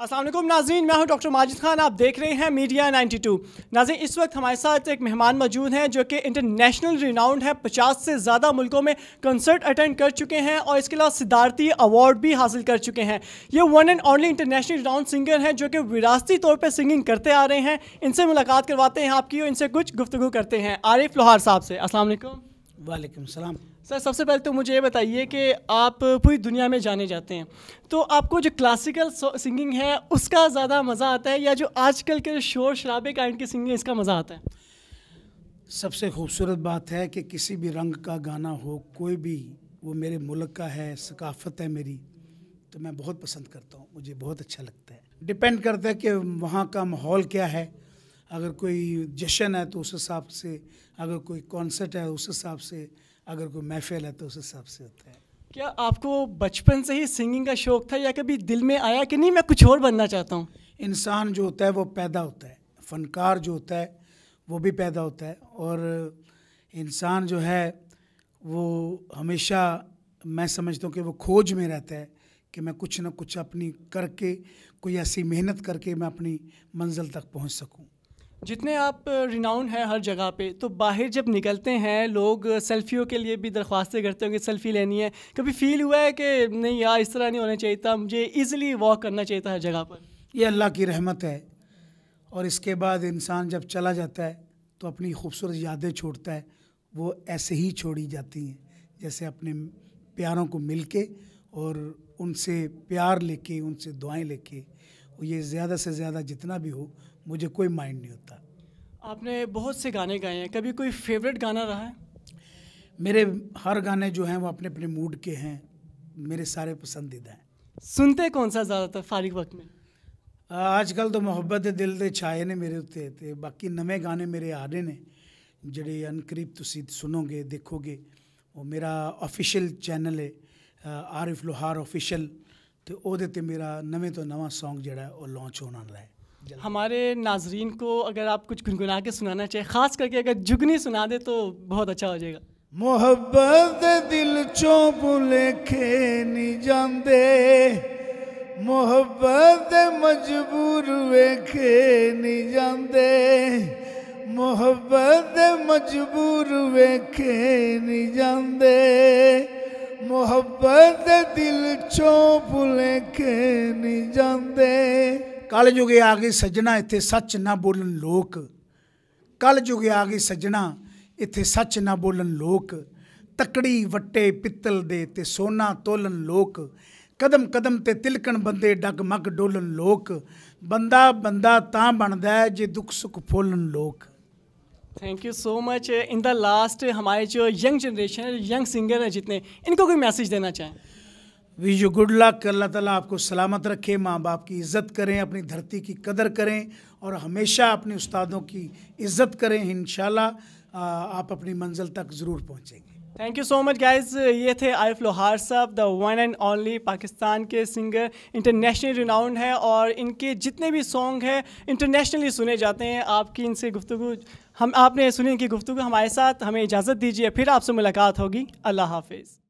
असलम नाजीन मैं हूं डॉक्टर माजिद खान आप देख रहे हैं मीडिया 92 नाजीन इस वक्त हमारे साथ एक मेहमान मौजूद हैं जो कि इंटरनेशनल रिनाउंड है 50 से ज़्यादा मुल्कों में कंसर्ट अटेंड कर चुके हैं और इसके अलावा सिदारती अवार्ड भी हासिल कर चुके हैं ये one and only international renowned singer हैं जो कि विरासती तौर पर सिंगिंग करते आ रहे हैं इनसे मुलाकात करवाते हैं आपकी और इनसे कुछ गुफ्तु करते हैं आरिफ लोहार साहब से असल वालेकुम सलाम सर सबसे पहले तो मुझे ये बताइए कि आप पूरी दुनिया में जाने जाते हैं तो आपको जो क्लासिकल सिंगिंग है उसका ज़्यादा मज़ा आता है या जो आजकल के शोर शराबे काइंड की सिंगिंग इसका मज़ा आता है सबसे खूबसूरत बात है कि किसी भी रंग का गाना हो कोई भी वो मेरे मुल्क का है सकाफत है मेरी तो मैं बहुत पसंद करता हूँ मुझे बहुत अच्छा लगता है डिपेंड करता है कि वहाँ का माहौल क्या है अगर कोई जश्न है तो उस हिसाब से अगर कोई कॉन्सर्ट है उस हिसाब से अगर कोई महफिल है तो उस हिसाब से होता है क्या आपको बचपन से ही सिंगिंग का शौक़ था या कभी दिल में आया कि नहीं मैं कुछ और बनना चाहता हूँ इंसान जो होता है वो पैदा होता है फनकार जो होता है वो भी पैदा होता है और इंसान जो है वो हमेशा मैं समझता हूँ कि वो खोज में रहता है कि मैं कुछ ना कुछ अपनी करके कोई ऐसी मेहनत करके मैं अपनी मंजिल तक पहुँच सकूँ जितने आप रिनाउंड हैं हर जगह पे तो बाहर जब निकलते हैं लोग सेल्फियों के लिए भी दरख्वास्तें करते होंगे सेल्फी लेनी है कभी फील हुआ है कि नहीं यार इस तरह नहीं होना चाहिए था मुझे ईज़िली वॉक करना चाहिए था हर जगह पर ये अल्लाह की रहमत है और इसके बाद इंसान जब चला जाता है तो अपनी खूबसूरत यादें छोड़ता है वो ऐसे ही छोड़ी जाती हैं जैसे अपने प्यारों को मिल के और उनसे प्यार लेके उनसे दुआएं लेके ये ज़्यादा से ज़्यादा जितना भी हो मुझे कोई माइंड नहीं होता आपने बहुत से गाने गाए हैं कभी कोई फेवरेट गाना रहा है मेरे हर गाने जो हैं वो अपने अपने मूड के हैं मेरे सारे पसंदीदा हैं सुनते कौन सा ज़्यादातर फारिग वक्त में आजकल तो मोहब्बत दिल दे छाए ने मेरे उत्ते बाकी नवे गाने मेरे आ रहे हैं जेडे ਜਿਹੜੇ तुम सुनोगे देखोगे ਦੇਖੋਗੇ मेरा ऑफिशियल चैनल है आरिफ ਆਰਿਫ ऑफिशियल तो वो मेरा नवे तो नवा सोंग जोड़ा लॉन्च होने ਲਾਂਚ है हमारे नाजरीन को अगर आप कुछ गुनगुना के सुनाना चाहिए ख़ास करके अगर जुगनी सुना दे तो बहुत अच्छा हो जाएगा मोहब्बत दिल चो भुलेखे नहीं जाते मोहब्बत मजबूर वेखे नहीं जाते मोहब्बत मजबूर वेखे नहीं जाते ਮੁਹੱਬਤ ਦਿਲ ਚੋਂ ਭੁਲੇ ਕੇ ਨਹੀਂ ਜਾਂਦੇ ਕਲ ਯੁਗ ਆ ਗਈ ਸੱਜਣਾ ਇੱਥੇ ਸੱਚ ਨਾ ਬੋਲਣ ਲੋਕ ਕਲ ਯੁਗ ਆ ਗਈ ਸੱਜਣਾ ਇੱਥੇ ਸੱਚ ਨਾ ਬੋਲਣ ਲੋਕ ਤਕੜੀ ਵੱਟੇ ਪਿੱਤਲ ਦੇ ਤੇ ਸੋਨਾ ਤੋਲਣ ਲੋਕ ਕਦਮ ਕਦਮ ਤੇ ਤਿਲਕਣ ਬੰਦੇ ਡਗ ਮਗ ਡੋਲਣ ਲੋਕ ਬੰਦਾ ਬੰਦਾ ਤਾਂ ਬਣਦਾ ਜੇ ਦੁੱਖ ਸੁੱਖ ਫੋਲਣ ਲੋਕ thank you so much in the last हमारे जो यंग जनरेशन यंग सिंगर हैं जितने इनको कोई मैसेज देना चाहें वी यू गुड लक अल्लाह ताला आपको सलामत रखे माँ बाप की इज़्ज़त करें अपनी धरती की कदर करें और हमेशा अपने उस्तादों की इज़्ज़त करें इन आप अपनी मंजिल तक ज़रूर पहुँचेंगे thank you so much guys ये थे आरिफ लोहार साहब the one and only Pakistan के सिंगर इंटरनेशनली रिनाउंड है और इनके जितने भी सॉन्ग हैं इंटरनेशनली सुने जाते हैं आपकी इनसे गुफ्तु हम आपने सुनी इनकी गुफ्तु हमारे साथ हमें इजाज़त दीजिए फिर आपसे मुलाकात होगी अल्लाह हाफिज़